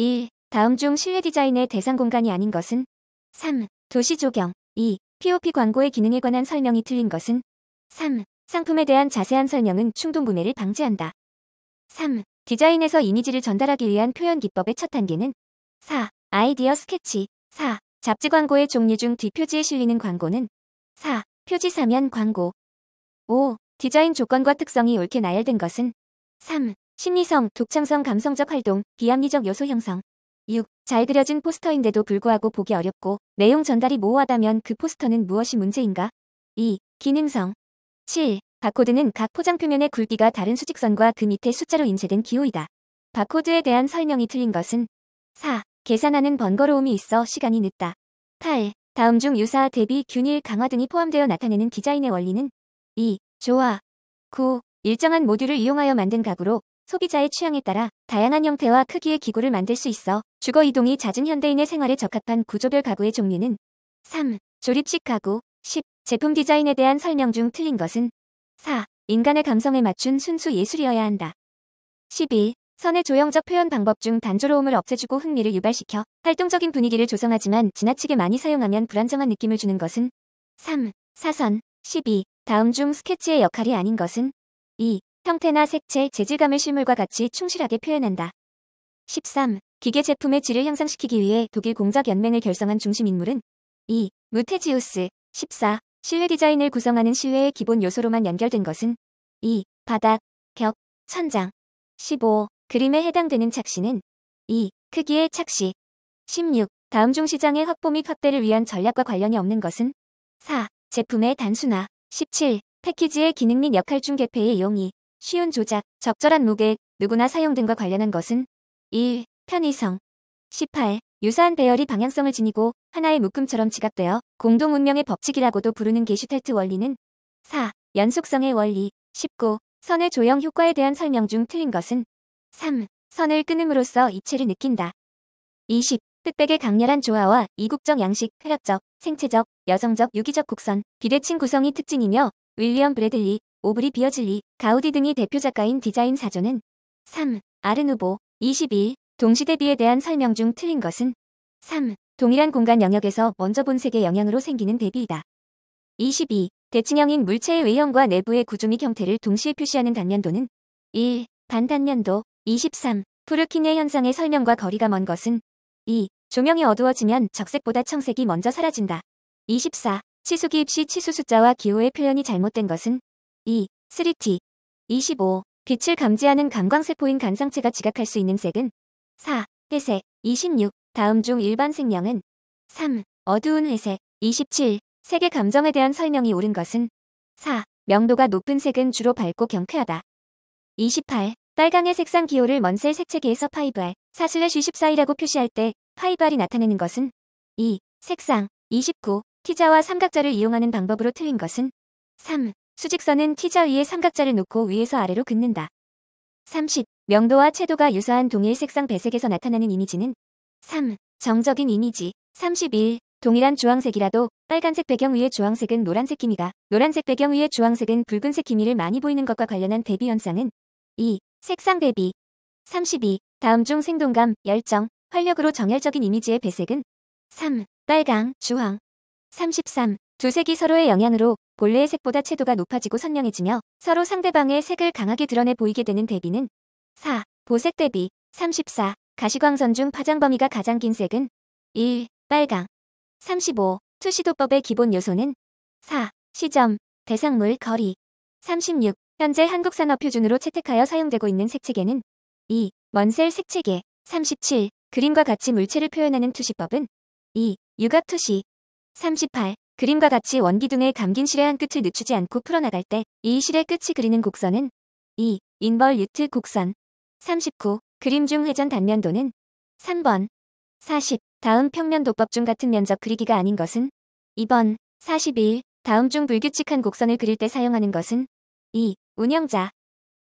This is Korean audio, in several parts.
1. 다음 중 실내 디자인의 대상 공간이 아닌 것은? 3. 도시 조경. 2. POP 광고의 기능에 관한 설명이 틀린 것은? 3. 상품에 대한 자세한 설명은 충동 구매를 방지한다. 3. 디자인에서 이미지를 전달하기 위한 표현 기법의 첫 단계는 4. 아이디어 스케치 4. 잡지 광고의 종류 중 뒷표지에 실리는 광고는 4. 표지 사면 광고 5. 디자인 조건과 특성이 옳게 나열된 것은 3. 심리성, 독창성, 감성적 활동, 비합리적 요소 형성. 6. 잘 그려진 포스터인데도 불구하고 보기 어렵고 내용 전달이 모호하다면 그 포스터는 무엇이 문제인가? 2. 기능성. 7. 바코드는 각 포장 표면의 굵기가 다른 수직선과 그 밑에 숫자로 인쇄된 기호이다. 바코드에 대한 설명이 틀린 것은 4. 계산하는 번거로움이 있어 시간이 늦다. 8. 다음 중 유사, 대비, 균일, 강화 등이 포함되어 나타내는 디자인의 원리는 2. 조화 9. 일정한 모듈을 이용하여 만든 가구로 소비자의 취향에 따라 다양한 형태와 크기의 기구를 만들 수 있어 주거 이동이 잦은 현대인의 생활에 적합한 구조별 가구의 종류는 3. 조립식 가구 10. 제품 디자인에 대한 설명 중 틀린 것은 4. 인간의 감성에 맞춘 순수 예술이어야 한다. 11. 선의 조형적 표현 방법 중 단조로움을 없애주고 흥미를 유발시켜 활동적인 분위기를 조성하지만 지나치게 많이 사용하면 불안정한 느낌을 주는 것은 3. 사선 12. 다음 중 스케치의 역할이 아닌 것은 2. 형태나 색채, 재질감을 실물과 같이 충실하게 표현한다. 13. 기계 제품의 질을 향상시키기 위해 독일 공작 연맹을 결성한 중심 인물은 2. 무테지우스 14. 실외 디자인을 구성하는 실외의 기본 요소로만 연결된 것은 2. 바닥, 벽, 천장 15. 그림에 해당되는 착시는 2. 크기의 착시 16. 다음 중 시장의 확보 및 확대를 위한 전략과 관련이 없는 것은 4. 제품의 단순화 17. 패키지의 기능 및 역할 중 개폐의 용이 쉬운 조작, 적절한 무게, 누구나 사용 등과 관련한 것은 1. 편의성 18. 유사한 배열이 방향성을 지니고 하나의 묶음처럼 지각되어 공동 운명의 법칙이라고도 부르는 게슈탈트 원리는 4. 연속성의 원리 19. 선의 조형 효과에 대한 설명 중 틀린 것은 3. 선을 끊음으로써 입체를 느낀다. 20. 뜻백의 강렬한 조화와 이국적 양식, 쾌락적, 생체적, 여성적, 유기적 곡선, 비대칭 구성이 특징이며 윌리엄 브래들리, 오브리 비어질리, 가우디 등이 대표 작가인 디자인 사조는 3. 아르누보 21. 동시대비에 대한 설명 중 틀린 것은 3. 동일한 공간 영역에서 먼저 본 색의 영향으로 생기는 대비이다. 22. 대칭형인 물체의 외형과 내부의 구조 및 형태를 동시에 표시하는 단면도는 1. 반단면도 23. 푸르킨의 현상의 설명과 거리가 먼 것은 2. 조명이 어두워지면 적색보다 청색이 먼저 사라진다. 24. 치수 기입 시 치수 숫자와 기호의 표현이 잘못된 것은 2. 3T 25. 빛을 감지하는 감광세포인 간상체가 지각할 수 있는 색은 4. 회색 26. 다음 중 일반 색명은 3. 어두운 회색 27. 색의 감정에 대한 설명이 옳은 것은 4. 명도가 높은 색은 주로 밝고 경쾌하다. 28. 빨강의 색상 기호를 먼셀 색체계에서 파이브알 4-14이라고 표시할 때 파이브알이 나타내는 것은 2. 색상 29. 티자와 삼각자를 이용하는 방법으로 틀린 것은 3. 수직선은 티자 위에 삼각자를 놓고 위에서 아래로 긋는다. 30. 명도와 채도가 유사한 동일 색상 배색에서 나타나는 이미지는 3. 정적인 이미지 31. 동일한 주황색이라도 빨간색 배경 위에 주황색은 노란색 기미가 노란색 배경 위에 주황색은 붉은색 기미를 많이 보이는 것과 관련한 대비 현상은 2. 색상 대비 32. 다음 중 생동감, 열정, 활력으로 정열적인 이미지의 배색은 3. 빨강, 주황 33. 두 색이 서로의 영향으로 본래의 색보다 채도가 높아지고 선명해지며 서로 상대방의 색을 강하게 드러내 보이게 되는 대비는 4. 보색 대비 34. 가시광선 중 파장 범위가 가장 긴 색은 1. 빨강 35. 투시도법의 기본 요소는 4. 시점, 대상물, 거리 36. 현재 한국 산업 표준으로 채택하여 사용되고 있는 색체계는 2. 먼셀 색체계 37. 그림과 같이 물체를 표현하는 투시법은 2. 육아 투시 38. 그림과 같이 원기둥에 감긴 실의 한 끝을 늦추지 않고 풀어나갈 때 이 실의 끝이 그리는 곡선은 2. 인벌 유트 곡선 39. 그림 중 회전 단면도는 3번 40. 다음 평면도법 중 같은 면적 그리기가 아닌 것은 2번 41. 다음 중 불규칙한 곡선을 그릴 때 사용하는 것은 2. 운영자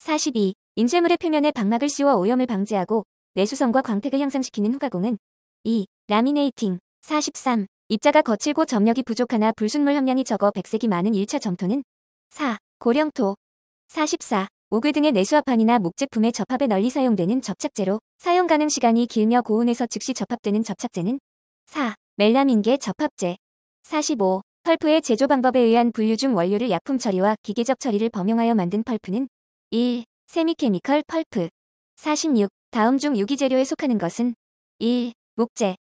42. 인쇄물의 표면에 박막을 씌워 오염을 방지하고 내수성과 광택을 향상시키는 후가공은 2. 라미네이팅 43. 입자가 거칠고 점력이 부족하나 불순물 함량이 적어 백색이 많은 1차 점토는 4. 고령토 44. 오글 등의 내수화판이나 목제품의 접합에 널리 사용되는 접착제로 사용 가능 시간이 길며 고온에서 즉시 접합되는 접착제는 4. 멜라민계 접합제 45. 펄프의 제조 방법에 의한 분류 중 원료를 약품 처리와 기계적 처리를 범용하여 만든 펄프는 1. 세미케미컬 펄프 46. 다음 중 유기재료에 속하는 것은 1. 목재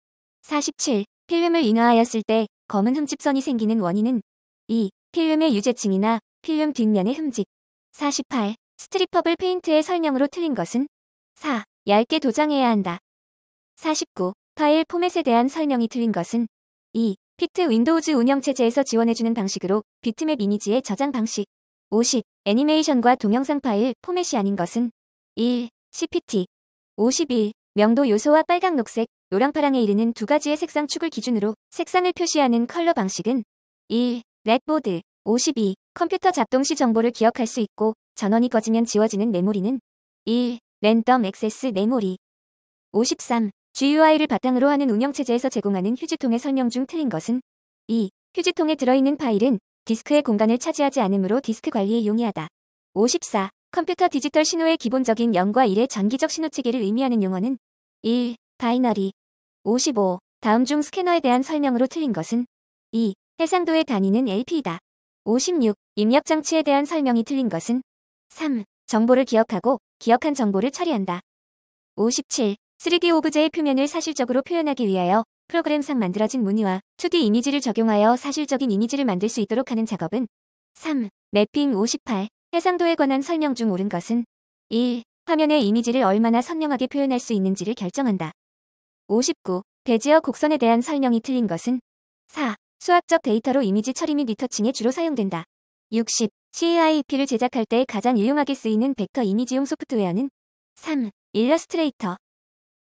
47. 필름을 인화하였을 때 검은 흠집선이 생기는 원인은 2. 필름의 유제층이나 필름 뒷면의 흠집 48. 스트리퍼블 페인트의 설명으로 틀린 것은 4. 얇게 도장해야 한다. 49. 파일 포맷에 대한 설명이 틀린 것은 2. 피트 윈도우즈 운영체제에서 지원해주는 방식으로 비트맵 이미지의 저장 방식 50. 애니메이션과 동영상 파일 포맷이 아닌 것은 1. CPT 51. 명도 요소와 빨강, 녹색, 노랑파랑에 이르는 두 가지의 색상 축을 기준으로 색상을 표시하는 컬러 방식은 1. 렛보드 52. 컴퓨터 작동 시 정보를 기억할 수 있고 전원이 꺼지면 지워지는 메모리는 1. 랜덤 액세스 메모리 53. GUI를 바탕으로 하는 운영체제에서 제공하는 휴지통의 설명 중 틀린 것은 2. 휴지통에 들어있는 파일은 디스크의 공간을 차지하지 않으므로 디스크 관리에 용이하다. 54. 컴퓨터 디지털 신호의 기본적인 0과 1의 전기적 신호체계를 의미하는 용어는 1. 바이너리 55. 다음 중 스캐너에 대한 설명으로 틀린 것은 2. 해상도의 단위는 LP이다. 56. 입력 장치에 대한 설명이 틀린 것은 3. 정보를 기억하고 기억한 정보를 처리한다. 57. 3D 오브제의 표면을 사실적으로 표현하기 위하여 프로그램상 만들어진 무늬와 2D 이미지를 적용하여 사실적인 이미지를 만들 수 있도록 하는 작업은 3. 맵핑 58. 해상도에 관한 설명 중 옳은 것은 1. 화면의 이미지를 얼마나 선명하게 표현할 수 있는지를 결정한다. 59. 대지어 곡선에 대한 설명이 틀린 것은 4. 수학적 데이터로 이미지 처리 및 리터칭에 주로 사용된다. 60. CIEP를 제작할 때 가장 유용하게 쓰이는 벡터 이미지용 소프트웨어는 3. 일러스트레이터,